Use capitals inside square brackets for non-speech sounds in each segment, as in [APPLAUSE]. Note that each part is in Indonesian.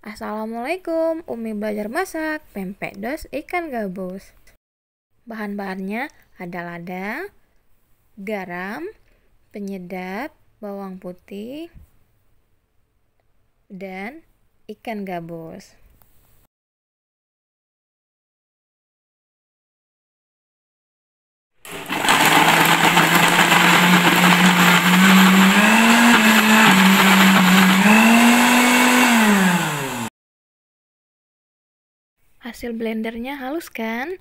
Assalamualaikum, Umi belajar masak pempek dos ikan gabus. Bahan-bahannya ada lada, garam, penyedap, bawang putih, dan ikan gabus. Hasil blendernya halus kan?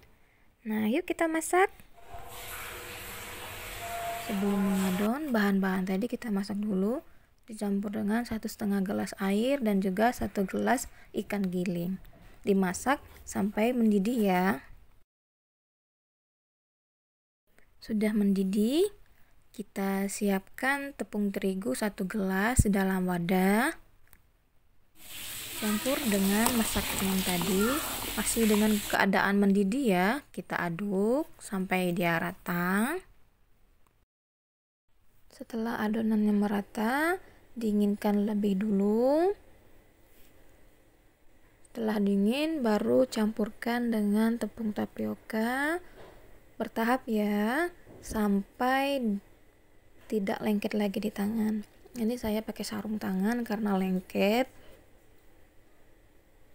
Nah, yuk kita masak. Sebelum mengadon, bahan-bahan tadi kita masak dulu. Dicampur dengan satu setengah gelas air dan juga satu gelas ikan giling. Dimasak sampai mendidih ya. Sudah mendidih, kita siapkan tepung terigu satu gelas dalam wadah campur dengan masak yang tadi masih dengan keadaan mendidih ya kita aduk sampai dia rata setelah adonannya merata dinginkan lebih dulu setelah dingin baru campurkan dengan tepung tapioka bertahap ya sampai tidak lengket lagi di tangan ini saya pakai sarung tangan karena lengket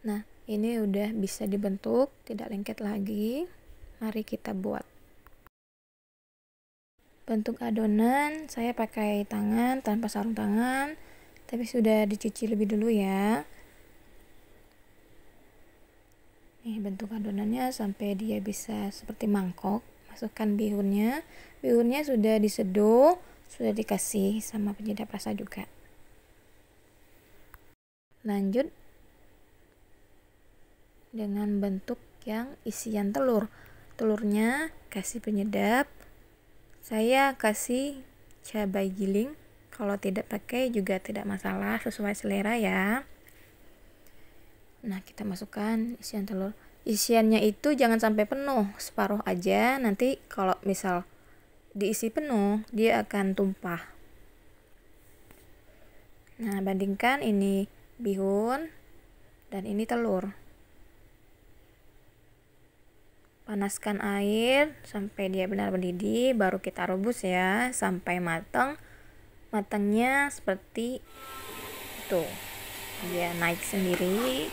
Nah, ini udah bisa dibentuk, tidak lengket lagi. Mari kita buat. Bentuk adonan saya pakai tangan tanpa sarung tangan, tapi sudah dicuci lebih dulu ya. Nih, bentuk adonannya sampai dia bisa seperti mangkok. Masukkan bihunnya. Bihunnya sudah diseduh, sudah dikasih sama penyedap rasa juga. Lanjut dengan bentuk yang isian telur. Telurnya kasih penyedap. Saya kasih cabai giling. Kalau tidak pakai juga tidak masalah, sesuai selera ya. Nah, kita masukkan isian telur. Isiannya itu jangan sampai penuh, separuh aja. Nanti kalau misal diisi penuh, dia akan tumpah. Nah, bandingkan ini bihun dan ini telur panaskan air sampai dia benar mendidih baru kita rebus ya sampai matang matangnya seperti itu dia naik sendiri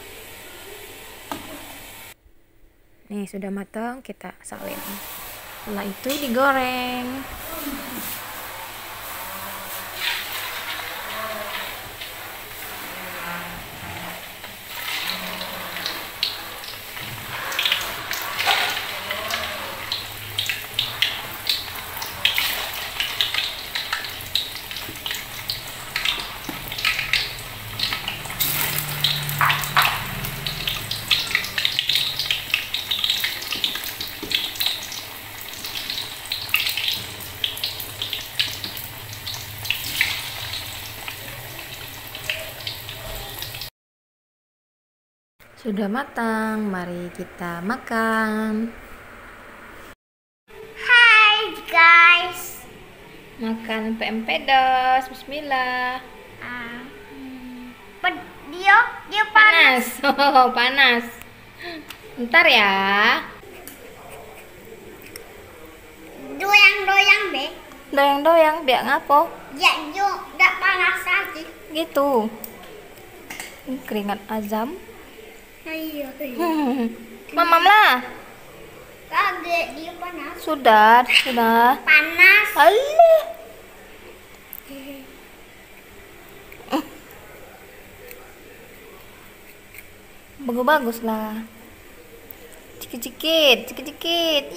nih sudah matang kita salin setelah itu digoreng Sudah matang, mari kita makan. Hai guys. Makan dos, Bismillah. Uh, hmm. dia dia panas. Panas. Oh, [LAUGHS] panas. Ntar ya. Doyang-doyang be. Doyang-doyang biar ngapo? Ya, yuk, enggak panas lagi. Gitu. Keringat azam. Iya, iya. [LAUGHS] Mamam lah. panas. Sudah, sudah. Panas. Allah. [LAUGHS] Bagus-bagus lah. Cikit-cikit, cikit-cikit. [LAUGHS]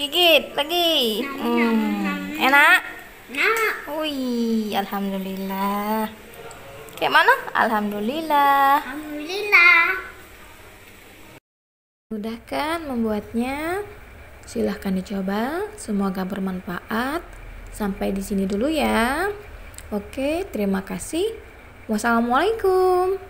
Gigit lagi. Hmm. Enak? Eh, Enak. Wih, alhamdulillah. Kayak mana? Alhamdulillah. Alhamdulillah. Mudah kan membuatnya? Silahkan dicoba, semoga bermanfaat. Sampai di sini dulu ya. Oke, terima kasih. Wassalamualaikum.